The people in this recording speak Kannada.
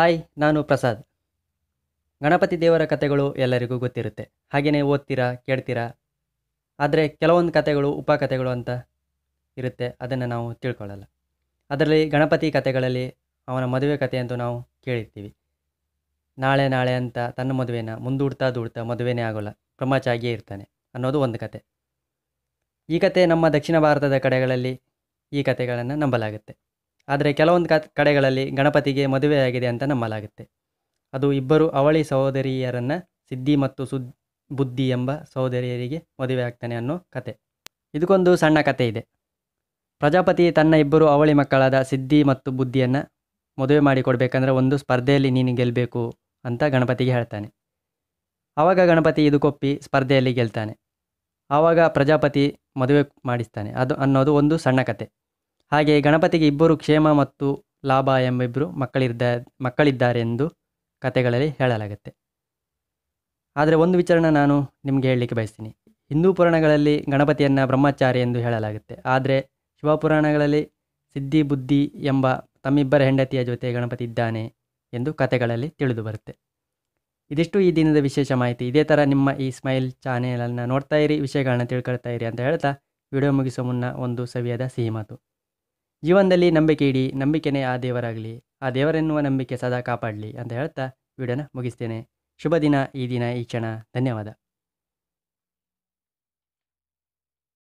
ಹಾಯ್ ನಾನು ಪ್ರಸಾದ್ ಗಣಪತಿ ದೇವರ ಕಥೆಗಳು ಎಲ್ಲರಿಗೂ ಗೊತ್ತಿರುತ್ತೆ ಹಾಗೆಯೇ ಓದ್ತೀರಾ ಕೇಳ್ತೀರಾ ಆದರೆ ಕೆಲವೊಂದು ಕಥೆಗಳು ಉಪಕಥೆಗಳು ಅಂತ ಇರುತ್ತೆ ಅದನ್ನು ನಾವು ತಿಳ್ಕೊಳ್ಳಲ್ಲ ಅದರಲ್ಲಿ ಗಣಪತಿ ಕಥೆಗಳಲ್ಲಿ ಅವನ ಮದುವೆ ಕಥೆ ಅಂತ ನಾವು ಕೇಳಿರ್ತೀವಿ ನಾಳೆ ನಾಳೆ ಅಂತ ತನ್ನ ಮದುವೆನ ಮುಂದೂಡ್ತಾ ದೂಡ್ತಾ ಮದುವೆನೇ ಆಗೋಲ್ಲ ಬ್ರಹ್ಮಚಾರಿಯೇ ಇರ್ತಾನೆ ಅನ್ನೋದು ಒಂದು ಕತೆ ಈ ಕತೆ ನಮ್ಮ ದಕ್ಷಿಣ ಭಾರತದ ಕಡೆಗಳಲ್ಲಿ ಈ ಕತೆಗಳನ್ನು ನಂಬಲಾಗುತ್ತೆ ಆದರೆ ಕೆಲವೊಂದು ಕಡೆಗಳಲ್ಲಿ ಗಣಪತಿಗೆ ಮದುವೆಯಾಗಿದೆ ಅಂತ ನಂಬಲಾಗುತ್ತೆ ಅದು ಇಬ್ಬರು ಅವಳಿ ಸಹೋದರಿಯರನ್ನು ಸಿದ್ಧಿ ಮತ್ತು ಸುದ್ ಬುದ್ಧಿ ಎಂಬ ಸಹೋದರಿಯರಿಗೆ ಮದುವೆ ಆಗ್ತಾನೆ ಅನ್ನೋ ಕತೆ ಇದಕ್ಕೊಂದು ಸಣ್ಣ ಕತೆ ಇದೆ ಪ್ರಜಾಪತಿ ತನ್ನ ಇಬ್ಬರು ಅವಳಿ ಮಕ್ಕಳಾದ ಸಿದ್ಧಿ ಮತ್ತು ಬುದ್ಧಿಯನ್ನು ಮದುವೆ ಮಾಡಿಕೊಡ್ಬೇಕಂದ್ರೆ ಒಂದು ಸ್ಪರ್ಧೆಯಲ್ಲಿ ನೀನು ಗೆಲ್ಲಬೇಕು ಅಂತ ಗಣಪತಿಗೆ ಹೇಳ್ತಾನೆ ಆವಾಗ ಗಣಪತಿ ಇದಕ್ಕೊಪ್ಪಿ ಸ್ಪರ್ಧೆಯಲ್ಲಿ ಗೆಲ್ತಾನೆ ಆವಾಗ ಪ್ರಜಾಪತಿ ಮದುವೆ ಮಾಡಿಸ್ತಾನೆ ಅದು ಅನ್ನೋದು ಒಂದು ಸಣ್ಣ ಕತೆ ಹಾಗೆ ಗಣಪತಿಗೆ ಇಬ್ಬರು ಕ್ಷೇಮ ಮತ್ತು ಲಾಭ ಎಂಬಿಬ್ಬರು ಮಕ್ಕಳಿದ್ದ ಮಕ್ಕಳಿದ್ದಾರೆಂದು ಕತೆಗಳಲ್ಲಿ ಹೇಳಲಾಗುತ್ತೆ ಆದರೆ ಒಂದು ವಿಚಾರನ ನಾನು ನಿಮಗೆ ಹೇಳಲಿಕ್ಕೆ ಬಯಸ್ತೀನಿ ಹಿಂದೂ ಪುರಾಣಗಳಲ್ಲಿ ಗಣಪತಿಯನ್ನು ಬ್ರಹ್ಮಚಾರಿ ಎಂದು ಹೇಳಲಾಗುತ್ತೆ ಆದರೆ ಶಿವಪುರಾಣಗಳಲ್ಲಿ ಸಿದ್ಧಿ ಬುದ್ಧಿ ಎಂಬ ತಮ್ಮಿಬ್ಬರ ಹೆಂಡತಿಯ ಜೊತೆ ಗಣಪತಿ ಇದ್ದಾನೆ ಎಂದು ಕತೆಗಳಲ್ಲಿ ತಿಳಿದು ಬರುತ್ತೆ ಇದಿಷ್ಟು ಈ ದಿನದ ವಿಶೇಷ ಮಾಹಿತಿ ಇದೇ ಥರ ನಿಮ್ಮ ಈ ಸ್ಮೈಲ್ ಚಾನೆಲನ್ನು ನೋಡ್ತಾ ಇರಿ ವಿಷಯಗಳನ್ನ ತಿಳ್ಕೊಳ್ತಾ ಇರಿ ಅಂತ ಹೇಳ್ತಾ ವಿಡಿಯೋ ಮುಗಿಸೋ ಮುನ್ನ ಒಂದು ಸವಿಯಾದ ಸಿಹಿ ಮಾತು ಜೀವನದಲ್ಲಿ ನಂಬಿಕೆ ಇಡಿ ನಂಬಿಕೆನೇ ಆ ದೇವರಾಗಲಿ ಆ ದೇವರೆನ್ನುವ ನಂಬಿಕೆ ಸದಾ ಕಾಪಾಡಲಿ ಅಂತ ಹೇಳ್ತಾ ವಿಡಿಯೋನ ಮುಗಿಸ್ತೇನೆ ಶುಭ ದಿನ ಈ ದಿನ ಈ ಕ್ಷಣ ಧನ್ಯವಾದ